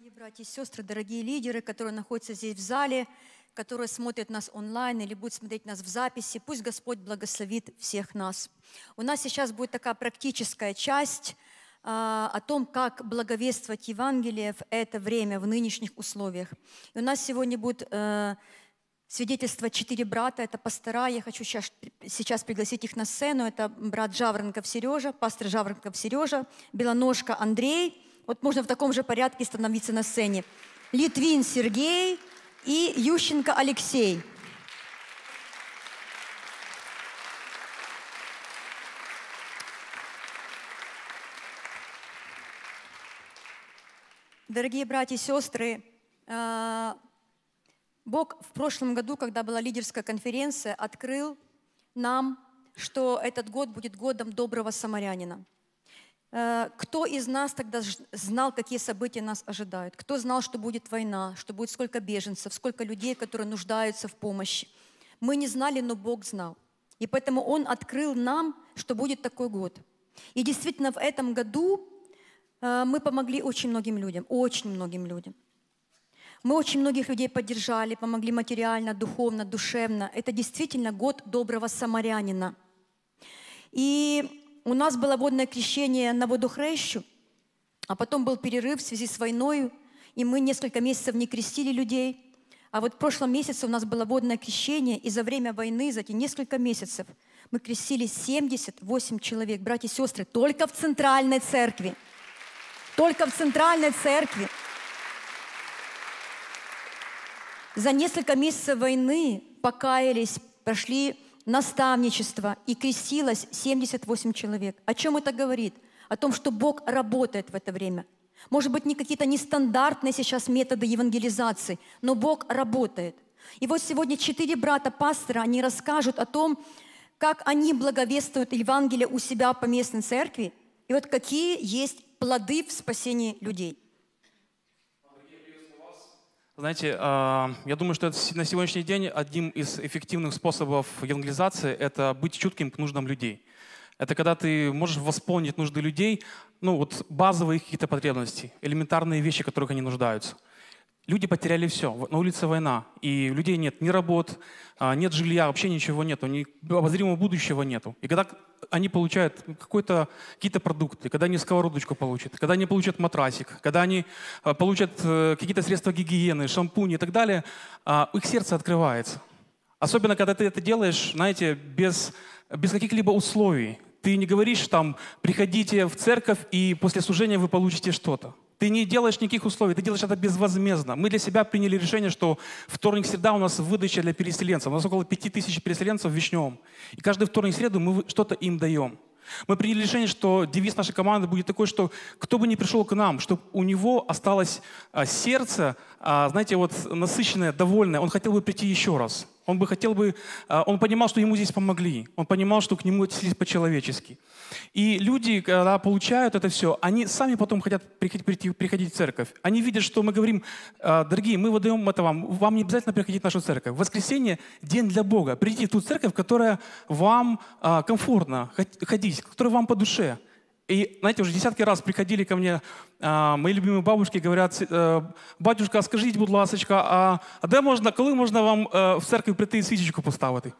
Дорогие братья и сестры, дорогие лидеры, которые находятся здесь в зале, которые смотрят нас онлайн или будут смотреть нас в записи, пусть Господь благословит всех нас. У нас сейчас будет такая практическая часть а, о том, как благовествовать Евангелие в это время, в нынешних условиях. И у нас сегодня будет а, э, свидетельство четыре брата, это пастора. Я хочу сейчас, сейчас пригласить их на сцену. Это брат Жаворонков Сережа, пастор Жаворонков Сережа, Белоножка Андрей – вот можно в таком же порядке становиться на сцене. Литвин Сергей и Ющенко Алексей. Дорогие братья и сестры, а, Бог в прошлом году, когда была лидерская конференция, открыл нам, что этот год будет годом доброго самарянина. Э, кто из нас тогда знал, какие события нас ожидают? Кто знал, что будет война, что будет сколько беженцев, сколько людей, которые нуждаются в помощи? Мы не знали, но Бог знал. И поэтому Он открыл нам, что будет такой год. И действительно, в этом году э, мы помогли очень многим людям, очень многим людям. Мы очень многих людей поддержали, помогли материально, духовно, душевно. Это действительно год доброго самарянина. И у нас было водное крещение на воду водохрещу, а потом был перерыв в связи с войной, и мы несколько месяцев не крестили людей. А вот в прошлом месяце у нас было водное крещение, и за время войны, за эти несколько месяцев, мы крестили 78 человек, братья и сестры, только в Центральной Церкви. Только в Центральной Церкви. За несколько месяцев войны покаялись, прошли наставничество и крестилось 78 человек. О чем это говорит? О том, что Бог работает в это время. Может быть, не какие-то нестандартные сейчас методы евангелизации, но Бог работает. И вот сегодня четыре брата-пастора, они расскажут о том, как они благовествуют Евангелие у себя по местной церкви, и вот какие есть плоды в спасении людей – знаете, а, я думаю, что это на сегодняшний день одним из эффективных способов евангелизации – это быть чутким к нуждам людей. Это когда ты можешь восполнить нужды людей, ну вот базовые какие-то потребности, элементарные вещи, которых они нуждаются – Люди потеряли все. На улице война, и у людей нет ни работ, а, нет жилья, вообще ничего нету, ни обозримого будущего нету. И когда они получают какие-то продукты, когда они сковородочку получат, когда они получат матрасик, когда они а, получат э, какие-то средства гигиены, шампунь и так далее, а, их сердце открывается. Особенно, когда ты это делаешь, знаете, без, без каких-либо условий. Ты не говоришь там, приходите в церковь, и после служения вы получите что-то. Ты не делаешь никаких условий, ты делаешь это безвозмездно. Мы для себя приняли решение, что вторник среда у нас выдача для переселенцев. У нас около 5000 переселенцев в Вишневом. И каждый вторник среду мы что-то им даем. Мы приняли решение, что девиз нашей команды будет такой, что кто бы ни пришел к нам, чтобы у него осталось а, сердце, а, знаете, вот насыщенное, довольное, он хотел бы прийти еще раз. Он бы хотел бы, а, он понимал, что ему здесь помогли. Он понимал, что к нему относились по-человечески. И люди, когда получают это все, они сами потом хотят приходить, приходить в церковь. Они видят, что мы говорим, а, дорогие, мы выдаем это вам, вам не обязательно приходить в нашу церковь. В воскресенье – день для Бога. Придите в ту церковь, которая вам а, комфортно ходить, которая вам по душе – И, знаете, уже десятки раз приходили ко мне э, мои любимые бабушки, говорят, э, батюшка, скажіть, будь ласочка, а, а де можна, коли можна вам э, в церкві прийти і свічечку поставити?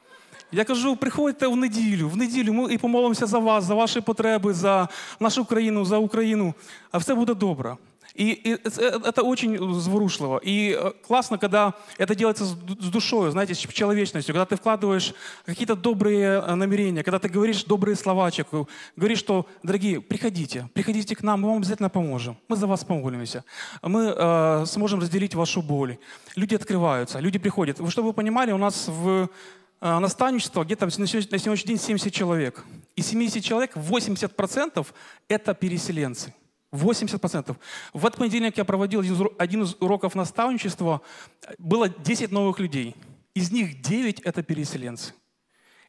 Я кажу, приходьте в неділю, в неділю ми і помолимося за вас, за ваші потреби, за нашу країну, за Україну, а все буде добре. И, и э, это очень зворушливо. И э, классно, когда это делается с душой, знаете, с человечностью, когда ты вкладываешь какие-то добрые э, намерения, когда ты говоришь добрые слова человеку, говоришь, что, дорогие, приходите, приходите к нам, мы вам обязательно поможем, мы за вас помолимся, мы э, сможем разделить вашу боль. Люди открываются, люди приходят. Вы Чтобы вы понимали, у нас в э, наставничество где-то на сегодняшний день 70 человек. И 70 человек, 80% это переселенцы. 80%. В этот понедельник я проводил один из уроков наставничества. Было 10 новых людей. Из них 9 – это переселенцы.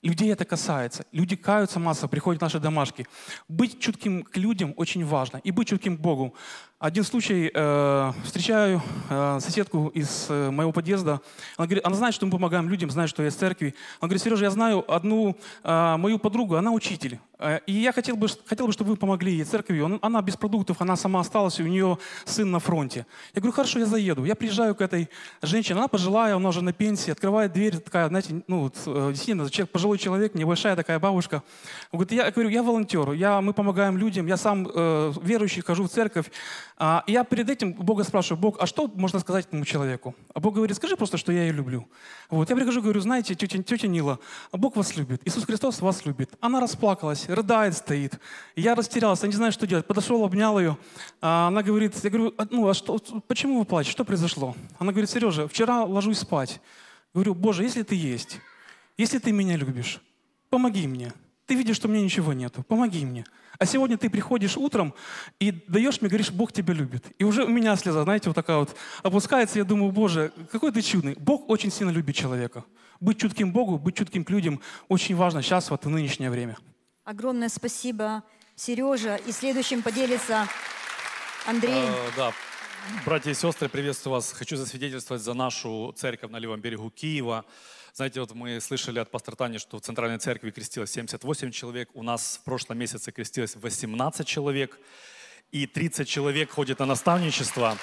Людей это касается. Люди каются массово, приходят в наши домашки. Быть чутким к людям очень важно. И быть чутким к Богу. Один случай, э, встречаю э, соседку из э, моего подъезда. Она, говорит, она знает, что мы помогаем людям, знает, что я из церкви. Она говорит, Сережа, я знаю одну мою подругу, она учитель. и я хотел бы, хотел бы, чтобы вы помогли ей церкви. она без продуктов, она сама осталась, и у нее сын на фронте. Я говорю, хорошо, я заеду. Я приезжаю к этой женщине, она пожилая, она уже на пенсии, открывает дверь, такая, знаете, ну, вот, действительно, человек, пожилой человек, небольшая такая бабушка. говорит, я, я говорю, я волонтер, я, мы помогаем людям, я сам э, верующий, хожу в церковь. А я перед этим Бога спрашиваю, Бог, а что можно сказать этому человеку? А Бог говорит, скажи просто, что я ее люблю. Вот, я прихожу, говорю, знаете, тетя, тетя Нила, Бог вас любит, Иисус Христос вас любит. Она расплакалась, рыдает, стоит. Я растерялся, не знаю, что делать. Подошел, обнял ее. А она говорит, я говорю, «А, ну, а что, почему вы плачете, что произошло? Она говорит, Сережа, вчера ложусь спать. Говорю, Боже, если ты есть, если ты меня любишь, помоги мне. Ты видишь, что у меня ничего нету. Помоги мне. А сегодня ты приходишь утром и даешь мне, говоришь, Бог тебя любит. И уже у меня слеза, знаете, вот такая вот опускается. Я думаю, Боже, какой ты чудный. Бог очень сильно любит человека. Быть чутким Богу, быть чутким к людям очень важно сейчас, вот в нынешнее время. Огромное спасибо, Сережа. И следующим поделится Андрей. А, да, братья и сестры, приветствую вас. Хочу засвидетельствовать за нашу церковь на левом берегу Киева. Знаете, вот мы слышали от пастора Тани, что в Центральной Церкви крестилось 78 человек, у нас в прошлом месяце крестилось 18 человек, и 30 человек ходит на наставничество.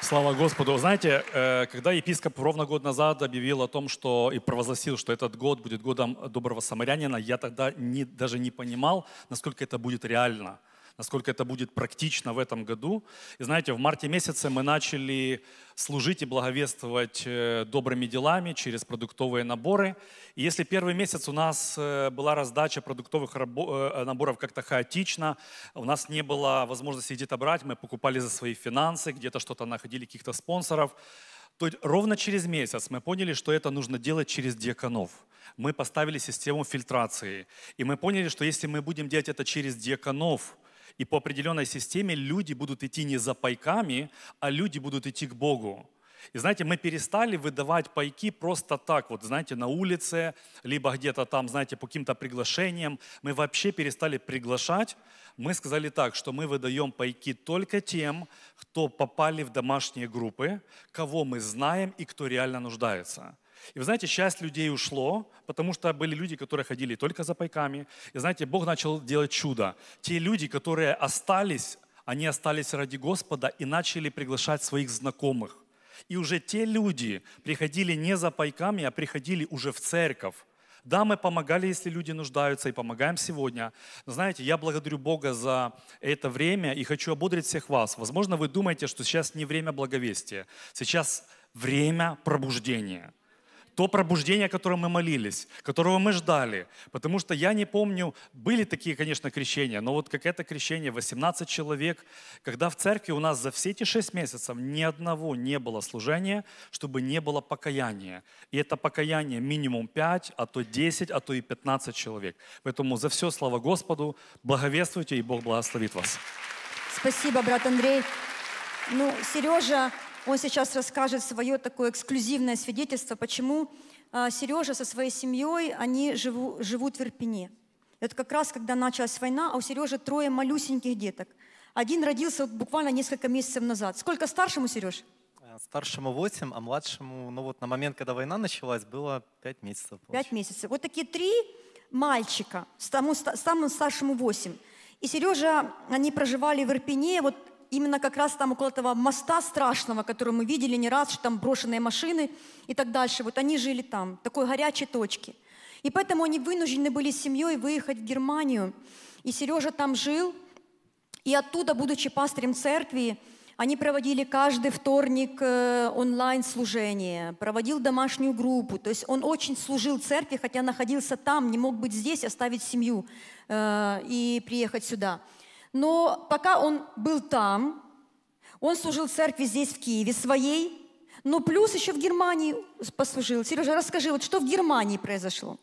Слава Господу. Знаете, э, когда епископ ровно год назад объявил о том, что и провозгласил, что этот год будет годом доброго самарянина, я тогда не, даже не понимал, насколько это будет реально насколько это будет практично в этом году. И знаете, в марте месяце мы начали служить и благовествовать э, добрыми делами через продуктовые наборы. И если первый месяц у нас э, была раздача продуктовых э, наборов как-то хаотично, у нас не было возможности где-то брать, мы покупали за свои финансы, где-то что-то находили, каких-то спонсоров, то ровно через месяц мы поняли, что это нужно делать через диаконов. Мы поставили систему фильтрации. И мы поняли, что если мы будем делать это через диаконов, и по определенной системе люди будут идти не за пайками, а люди будут идти к Богу. И знаете, мы перестали выдавать пайки просто так, вот, знаете, на улице, либо где-то там, знаете, по каким-то приглашениям. Мы вообще перестали приглашать. Мы сказали так, что мы выдаем пайки только тем, кто попали в домашние группы, кого мы знаем и кто реально нуждается. И вы знаете, часть людей ушло, потому что были люди, которые ходили только за пайками. И знаете, Бог начал делать чудо. Те люди, которые остались, они остались ради Господа и начали приглашать своих знакомых. И уже те люди приходили не за пайками, а приходили уже в церковь. Да, мы помогали, если люди нуждаются, и помогаем сегодня. Но знаете, я благодарю Бога за это время и хочу ободрить всех вас. Возможно, вы думаете, что сейчас не время благовестия, сейчас время пробуждения то пробуждение, о котором мы молились, которого мы ждали. Потому что я не помню, были такие, конечно, крещения, но вот как это крещение, 18 человек, когда в церкви у нас за все эти 6 месяцев ни одного не было служения, чтобы не было покаяния. И это покаяние минимум 5, а то 10, а то и 15 человек. Поэтому за все слава Господу, благовествуйте и Бог благословит вас. Спасибо, брат Андрей. Ну, Сережа он сейчас расскажет свое такое эксклюзивное свидетельство, почему а, Сережа со своей семьей, они живу, живут в Ирпене. Это как раз, когда началась война, а у Сережи трое малюсеньких деток. Один родился буквально несколько месяцев назад. Сколько старшему, Сереж? Э, старшему 8, а младшему, ну вот на момент, когда война началась, было 5 месяцев. Получается. 5 месяцев. Вот такие три мальчика, самому, самому старшему 8. И Сережа, они проживали в Ирпене, вот именно как раз там около этого моста страшного, который мы видели не раз, что там брошенные машины и так дальше. Вот они жили там, такой горячей точке. И поэтому они вынуждены были с семьей выехать в Германию. И Сережа там жил, и оттуда, будучи пастырем церкви, они проводили каждый вторник э, онлайн-служение, проводил домашнюю группу. То есть он очень служил церкви, хотя находился там, не мог быть здесь, оставить семью э, и приехать сюда. Но пока он был там, он служил церкви здесь, в Киеве, своей, но плюс еще в Германии послужил. Сережа, расскажи, вот что в Германии произошло?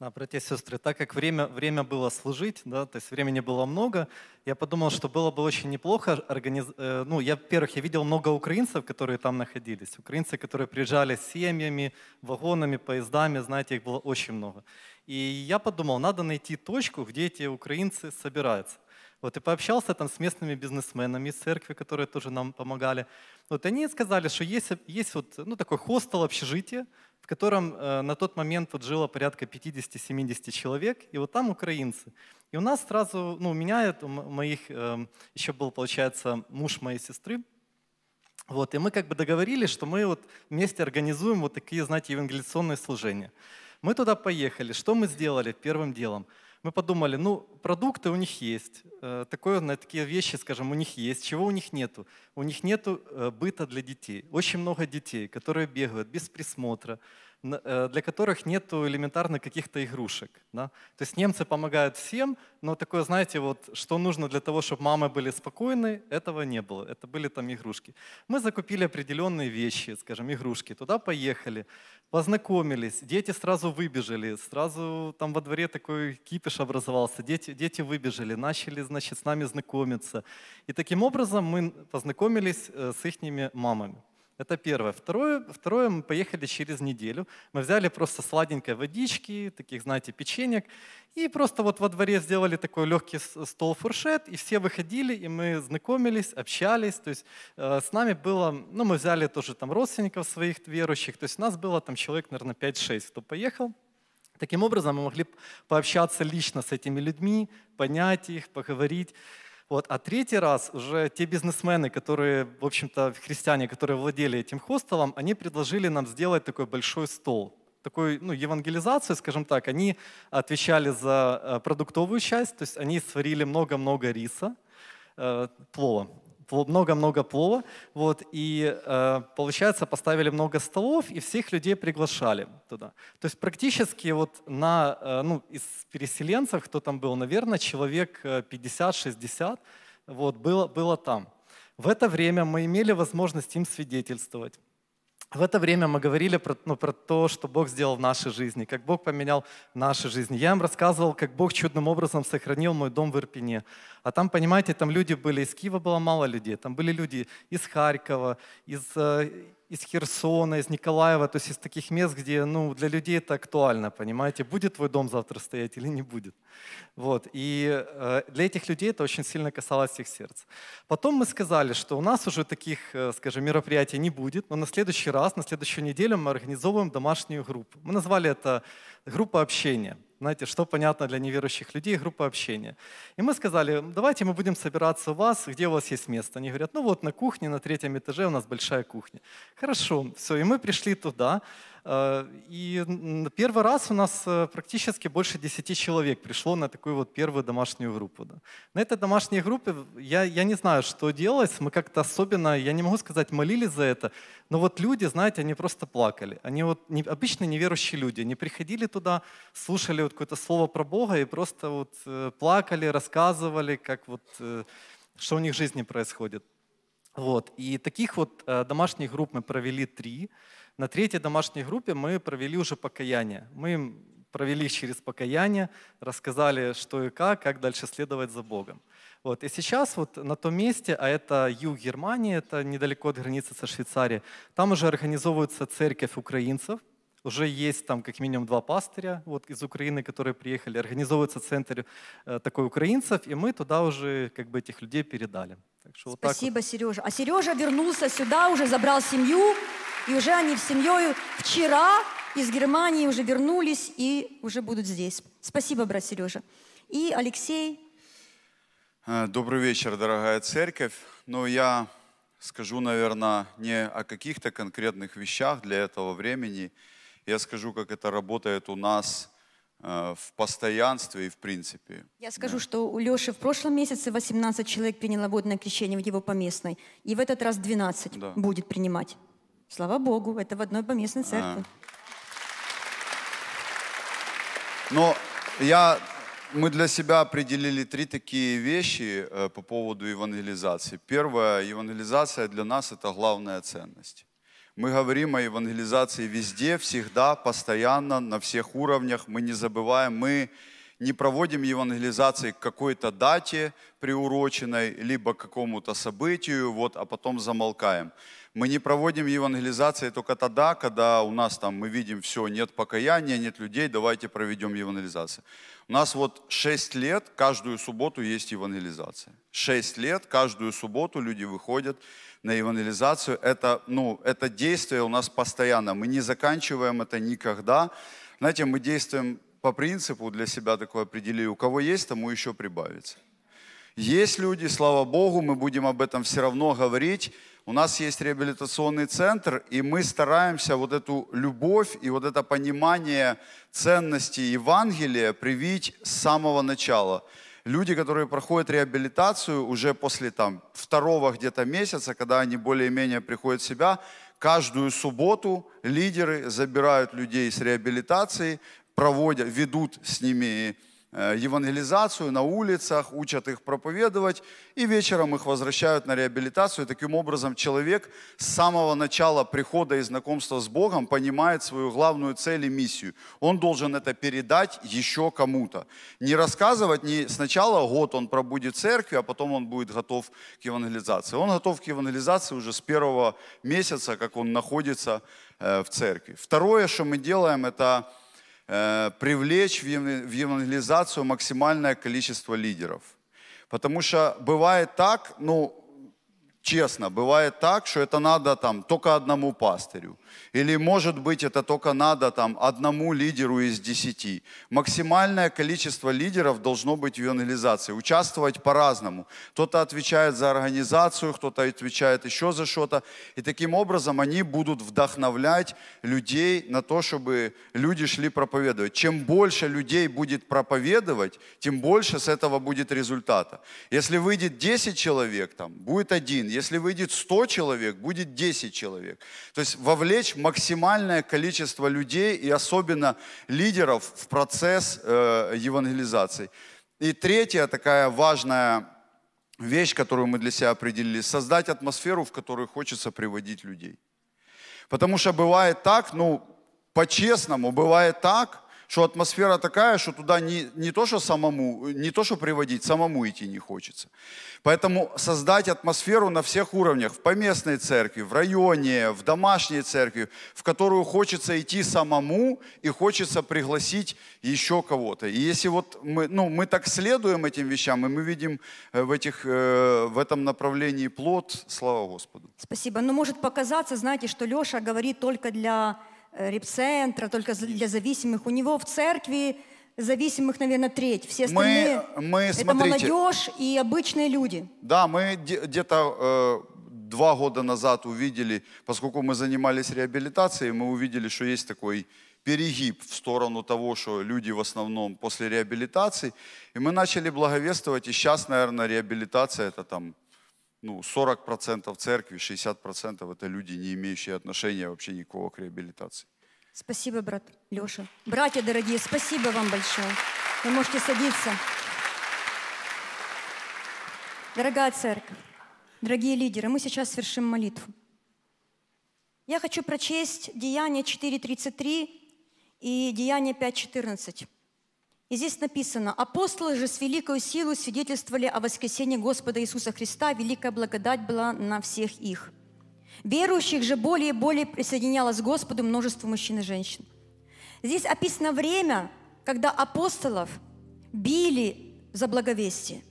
Да, братья и сестры, так как время, время было служить, да, то есть времени было много, я подумал, что было бы очень неплохо организ... Э, ну, я, во-первых, я видел много украинцев, которые там находились, украинцы, которые приезжали с семьями, вагонами, поездами, знаете, их было очень много. И я подумал, надо найти точку, где эти украинцы собираются. Вот, и пообщался там с местными бизнесменами из церкви, которые тоже нам помогали. Вот они сказали, что есть, есть вот, ну, такой хостел, общежитие, в котором э, на тот момент вот жило порядка 50-70 человек, и вот там украинцы. И у нас сразу, ну, у меня, это, у моих, э, еще был, получается, муж моей сестры, вот, и мы как бы договорились, что мы вот вместе организуем вот такие, знаете, евангелиционные служения. Мы туда поехали. Что мы сделали первым делом? Мы подумали, ну, продукты у них есть, э, такое, на такие вещи, скажем, у них есть, чего у них нету? У них нету э, быта для детей. Очень много детей, которые бегают без присмотра, Э, для которых нет элементарно каких-то игрушек. Да? То есть немцы помогают всем, но такое, знаете, вот что нужно для того, чтобы мамы были спокойны, этого не было. Это были там игрушки. Мы закупили определенные вещи, скажем, игрушки, туда поехали, познакомились, дети сразу выбежали, сразу там во дворе такой кипиш образовался, дети, дети выбежали, начали, значит, с нами знакомиться. И таким образом мы познакомились э, с их мамами. Это первое. Второе, второе, мы поехали через неделю. Мы взяли просто сладенькой водички, таких, знаете, печенек, и просто вот во дворе сделали такой легкий стол-фуршет, и все выходили, и мы знакомились, общались. То есть э, с нами было, ну, мы взяли тоже там родственников своих верующих, то есть у нас было там человек, наверное, 5-6, кто поехал. Таким образом мы могли пообщаться лично с этими людьми, понять их, поговорить. Вот. А третий раз уже те бизнесмены, которые, в общем-то, христиане, которые владели этим хостелом, они предложили нам сделать такой большой стол, такой ну, евангелизацию, скажем так. Они отвечали за э, продуктовую часть, то есть они сварили много-много риса, э, плова много-много плова. Вот, и э, получается, поставили много столов, и всех людей приглашали туда. То есть практически вот на, э, ну, из переселенцев, кто там был, наверное, человек 50-60 э, вот, было, было там. В это время мы имели возможность им свидетельствовать. В это время мы говорили про, ну, про то, что Бог сделал в нашей жизни, как Бог поменял нашу жизнь. Я им рассказывал, как Бог чудным образом сохранил мой дом в Ирпене. А там, понимаете, там люди были, из Киева было мало людей, там были люди из Харькова, из э, из Херсона, из Николаева, то есть из таких мест, где ну, для людей это актуально, понимаете, будет твой дом завтра стоять или не будет. Вот. И э, для этих людей это очень сильно касалось их сердца. Потом мы сказали, что у нас уже таких, э, скажем, мероприятий не будет, но на следующий раз, на следующую неделю мы организовываем домашнюю группу. Мы назвали это группа общения знаете, что понятно для неверующих людей, группа общения. И мы сказали, давайте мы будем собираться у вас, где у вас есть место. Они говорят, ну вот на кухне, на третьем этаже у нас большая кухня. Хорошо, все, и мы пришли туда. Э, и первый раз у нас э, практически больше 10 человек пришло на такую вот первую домашнюю группу. На этой домашней группе я, я не знаю, что делать, мы как-то особенно, я не могу сказать, молились за это, но вот люди, знаете, они просто плакали. Они вот не, обычно неверующие люди, они приходили туда, слушали вот какое-то слово про Бога и просто вот э, плакали, рассказывали, как вот, что у них в жизни происходит. Вот. И таких вот домашних групп мы провели три. На третьей домашней группе мы провели уже покаяние. Мы им провели через покаяние, рассказали, что и как, как дальше следовать за Богом. Вот. И сейчас вот на том месте, а это юг Германии, это недалеко от границы со Швейцарией, там уже организовывается церковь украинцев, уже есть там как минимум два пастыря вот, из Украины, которые приехали, организовывается центр э, такой украинцев, и мы туда уже как бы этих людей передали. Так что Спасибо, вот так вот. Сережа. А Сережа вернулся сюда, уже забрал семью, и уже они с семьей вчера из Германии уже вернулись и уже будут здесь. Спасибо, брат Сережа. И Алексей. Э, добрый вечер, дорогая церковь. Ну, я скажу, наверное, не о каких-то конкретных вещах для этого времени. Я скажу, как это работает у нас э, в постоянстве и в принципе. Я скажу, да. что у Леши в прошлом месяце 18 человек приняло водное крещение в его поместной, и в этот раз 12 да. будет принимать. Слава Богу, это в одной поместной а. церкви. А. Но я, мы для себя определили три такие вещи э, по поводу евангелизации. Первое, евангелизация для нас – это главная ценность. Мы говорим о евангелизации везде, всегда, постоянно, на всех уровнях. Мы не забываем, мы не проводим евангелизации к какой-то дате приуроченной, либо к какому-то событию, вот, а потом замолкаем. Мы не проводим евангелизации только тогда, когда у нас там мы видим все, нет покаяния, нет людей, давайте проведем евангелизацию. У нас вот 6 лет каждую субботу есть евангелизация. 6 лет каждую субботу люди выходят на евангелизацию. Это, ну, это действие у нас постоянно. Мы не заканчиваем это никогда. Знаете, мы действуем по принципу для себя такое определил: у кого есть, тому еще прибавится. Есть люди, слава Богу, мы будем об этом все равно говорить. У нас есть реабилитационный центр, и мы стараемся вот эту любовь и вот это понимание ценности Евангелия привить с самого начала. Люди, которые проходят реабилитацию уже после там, второго где-то месяца, когда они более-менее приходят в себя, каждую субботу лидеры забирают людей с реабилитации, проводят, ведут с ними э, евангелизацию на улицах, учат их проповедовать, и вечером их возвращают на реабилитацию. таким образом человек с самого начала прихода и знакомства с Богом понимает свою главную цель и миссию. Он должен это передать еще кому-то. Не рассказывать, не сначала год он пробудет в церкви, а потом он будет готов к евангелизации. Он готов к евангелизации уже с первого месяца, как он находится э, в церкви. Второе, что мы делаем, это Э, привлечь в евангелизацию максимальное количество лидеров. Потому что бывает так, ну, честно, бывает так, что это надо там только одному пастырю. Или, может быть, это только надо там одному лидеру из десяти. Максимальное количество лидеров должно быть в евангелизации. Участвовать по-разному. Кто-то отвечает за организацию, кто-то отвечает еще за что-то. И таким образом они будут вдохновлять людей на то, чтобы люди шли проповедовать. Чем больше людей будет проповедовать, тем больше с этого будет результата. Если выйдет 10 человек, там, будет один. Если выйдет 100 человек, будет 10 человек. То есть вовлечь максимальное количество людей и особенно лидеров в процесс э, евангелизации. И третья такая важная вещь, которую мы для себя определили, создать атмосферу, в которую хочется приводить людей. Потому что бывает так, ну, по-честному, бывает так, что атмосфера такая, что туда не, не то, что самому, не то, что приводить, самому идти не хочется. Поэтому создать атмосферу на всех уровнях, в поместной церкви, в районе, в домашней церкви, в которую хочется идти самому и хочется пригласить еще кого-то. И если вот мы, ну, мы так следуем этим вещам, и мы видим э, в, этих, э, в этом направлении плод, слава Господу. Спасибо. Но ну, может показаться, знаете, что Леша говорит только для репцентра, только для зависимых. У него в церкви зависимых, наверное, треть. Все остальные мы, мы, это молодежь и обычные люди. Да, мы где-то э, два года назад увидели, поскольку мы занимались реабилитацией, мы увидели, что есть такой перегиб в сторону того, что люди в основном после реабилитации. И мы начали благовествовать, и сейчас, наверное, реабилитация это там ну, 40% церкви, 60% это люди, не имеющие отношения вообще никакого к реабилитации. Спасибо, брат Леша. Братья дорогие, спасибо вам большое. Вы можете садиться. Дорогая церковь, дорогие лидеры, мы сейчас совершим молитву. Я хочу прочесть Деяние 4.33 и Деяние 5.14. И здесь написано, апостолы же с великой силой свидетельствовали о воскресении Господа Иисуса Христа, великая благодать была на всех их. Верующих же более и более присоединялось к Господу множество мужчин и женщин. Здесь описано время, когда апостолов били за благовестие.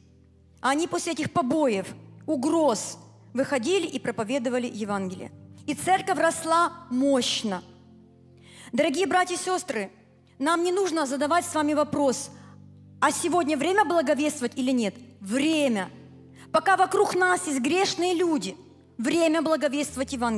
А они после этих побоев, угроз, выходили и проповедовали Евангелие. И церковь росла мощно. Дорогие братья и сестры, нам не нужно задавать с вами вопрос, а сегодня время благовествовать или нет? Время. Пока вокруг нас есть грешные люди, время благовествовать Евангелие.